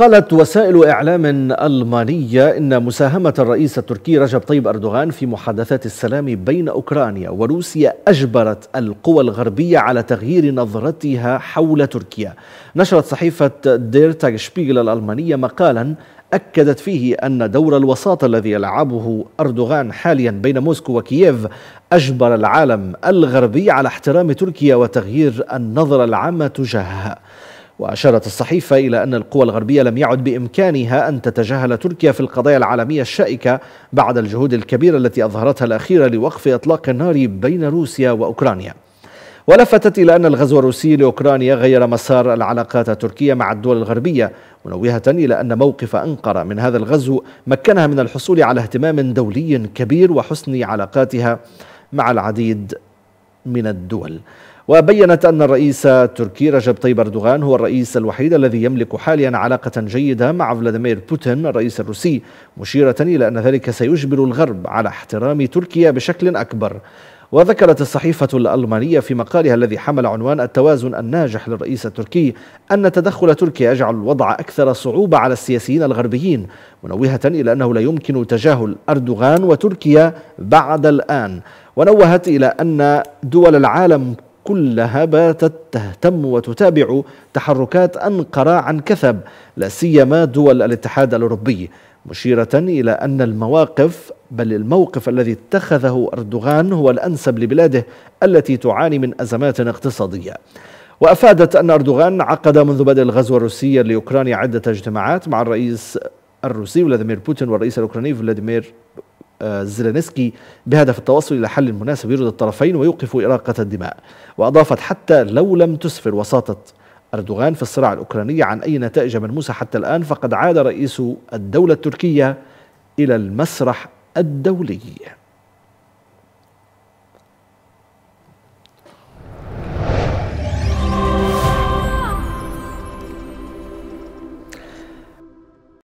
قالت وسائل إعلام ألمانية إن مساهمة الرئيس التركي رجب طيب أردوغان في محادثات السلام بين أوكرانيا وروسيا أجبرت القوى الغربية على تغيير نظرتها حول تركيا نشرت صحيفة دير تاج شبيغل الألمانية مقالا أكدت فيه أن دور الوساطة الذي يلعبه أردوغان حاليا بين موسكو وكييف أجبر العالم الغربي على احترام تركيا وتغيير النظرة العامة تجاهها وأشارت الصحيفة إلى أن القوى الغربية لم يعد بإمكانها أن تتجاهل تركيا في القضايا العالمية الشائكة بعد الجهود الكبيرة التي أظهرتها الأخيرة لوقف إطلاق النار بين روسيا وأوكرانيا ولفتت إلى أن الغزو الروسي لأوكرانيا غير مسار العلاقات التركية مع الدول الغربية منوهة إلى أن موقف أنقرة من هذا الغزو مكنها من الحصول على اهتمام دولي كبير وحسن علاقاتها مع العديد من الدول وبينت أن الرئيس التركي رجب طيب أردوغان هو الرئيس الوحيد الذي يملك حاليا علاقة جيدة مع فلاديمير بوتين الرئيس الروسي مشيرة إلى أن ذلك سيجبر الغرب على احترام تركيا بشكل أكبر وذكرت الصحيفة الألمانية في مقالها الذي حمل عنوان التوازن الناجح للرئيس التركي أن تدخل تركيا يجعل الوضع أكثر صعوبة على السياسيين الغربيين منوهة إلى أنه لا يمكن تجاهل أردوغان وتركيا بعد الآن ونوهت إلى أن دول العالم كلها باتت تهتم وتتابع تحركات أنقرة عن كثب لا سيما دول الاتحاد الأوروبي مشيرة إلى أن المواقف بل الموقف الذي اتخذه أردوغان هو الأنسب لبلاده التي تعاني من أزمات اقتصادية وأفادت أن أردوغان عقد منذ بدء الغزو الروسي لأوكرانيا عدة اجتماعات مع الرئيس الروسي فلاديمير بوتين والرئيس الأوكراني فلاديمير زلنسكي بهدف التوصل إلى حل مناسب يرضي الطرفين ويوقف إراقة الدماء وأضافت حتى لو لم تسفر وساطة أردوغان في الصراع الأوكراني عن أي نتائج ملموسة حتى الآن فقد عاد رئيس الدولة التركية إلى المسرح الدولي